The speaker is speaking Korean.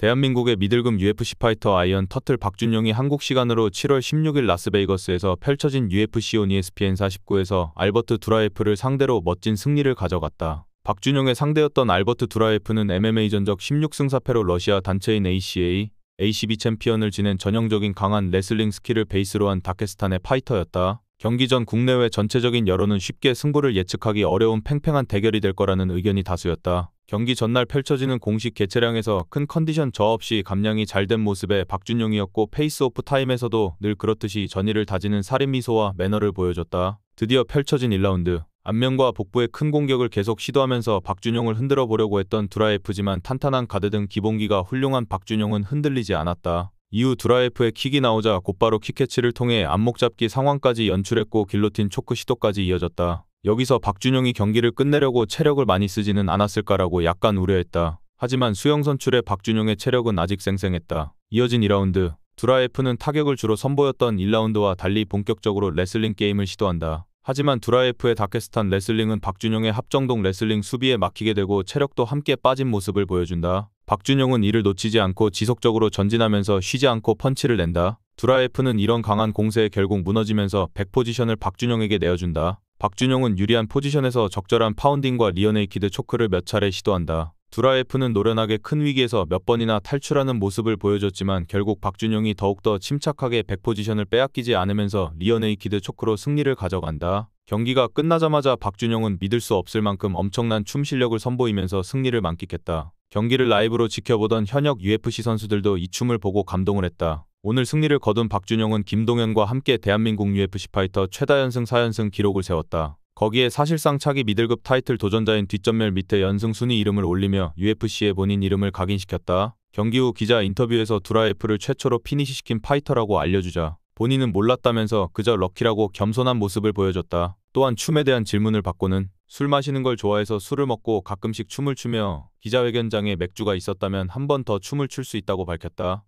대한민국의 미들금 UFC 파이터 아이언 터틀 박준영이 한국 시간으로 7월 16일 라스베이거스에서 펼쳐진 UFC 온 ESPN 49에서 알버트 드라이프를 상대로 멋진 승리를 가져갔다. 박준영의 상대였던 알버트 드라이프는 MMA 전적 16승 4패로 러시아 단체인 ACA, ACB 챔피언을 지낸 전형적인 강한 레슬링 스킬을 베이스로 한 다케스탄의 파이터였다. 경기 전 국내외 전체적인 여론은 쉽게 승부를 예측하기 어려운 팽팽한 대결이 될 거라는 의견이 다수였다. 경기 전날 펼쳐지는 공식 개체량에서 큰 컨디션 저 없이 감량이 잘 된 모습의 박준용이었고 페이스오프 타임에서도 늘 그렇듯이 전의를 다지는 살인미소와 매너를 보여줬다. 드디어 펼쳐진 1라운드. 안면과 복부에 큰 공격을 계속 시도하면서 박준용을 흔들어 보려고 했던 드라이프지만 탄탄한 가드 등 기본기가 훌륭한 박준용은 흔들리지 않았다. 이후 드라이프의 킥이 나오자 곧바로 킥캐치를 통해 안목 잡기 상황까지 연출했고 길로틴 초크 시도까지 이어졌다. 여기서 박준영이 경기를 끝내려고 체력을 많이 쓰지는 않았을까라고 약간 우려했다. 하지만 수영 선출의 박준영의 체력은 아직 쌩쌩했다. 이어진 2라운드 두라에프는 타격을 주로 선보였던 1라운드와 달리 본격적으로 레슬링 게임을 시도한다. 하지만 두라에프의 다케스탄 레슬링은 박준영의 합정동 레슬링 수비에 막히게 되고 체력도 함께 빠진 모습을 보여준다. 박준영은 이를 놓치지 않고 지속적으로 전진하면서 쉬지 않고 펀치를 낸다. 두라에프는 이런 강한 공세에 결국 무너지면서 백 포지션을 박준영에게 내어준다. 박준영은 유리한 포지션에서 적절한 파운딩과 리어네이키드 초크를 몇 차례 시도한다. 두라에프는 노련하게 큰 위기에서 몇 번이나 탈출하는 모습을 보여줬지만 결국 박준영이 더욱더 침착하게 백포지션을 빼앗기지 않으면서 리어네이키드 초크로 승리를 가져간다. 경기가 끝나자마자 박준영은 믿을 수 없을 만큼 엄청난 춤 실력을 선보이면서 승리를 만끽했다. 경기를 라이브로 지켜보던 현역 UFC 선수들도 이 춤을 보고 감동을 했다. 오늘 승리를 거둔 박준영은 김동현과 함께 대한민국 UFC 파이터 최다 연승 4연승 기록을 세웠다. 거기에 사실상 차기 미들급 타이틀 도전자인 뒷전멸 밑에 연승 순위 이름을 올리며 UFC에 본인 이름을 각인시켰다. 경기 후 기자 인터뷰에서 두라에프를 최초로 피니시시킨 파이터라고 알려주자 본인은 몰랐다면서 그저 럭키라고 겸손한 모습을 보여줬다. 또한 춤에 대한 질문을 받고는 술 마시는 걸 좋아해서 술을 먹고 가끔씩 춤을 추며 기자회견장에 맥주가 있었다면 한 번 더 춤을 출 수 있다고 밝혔다.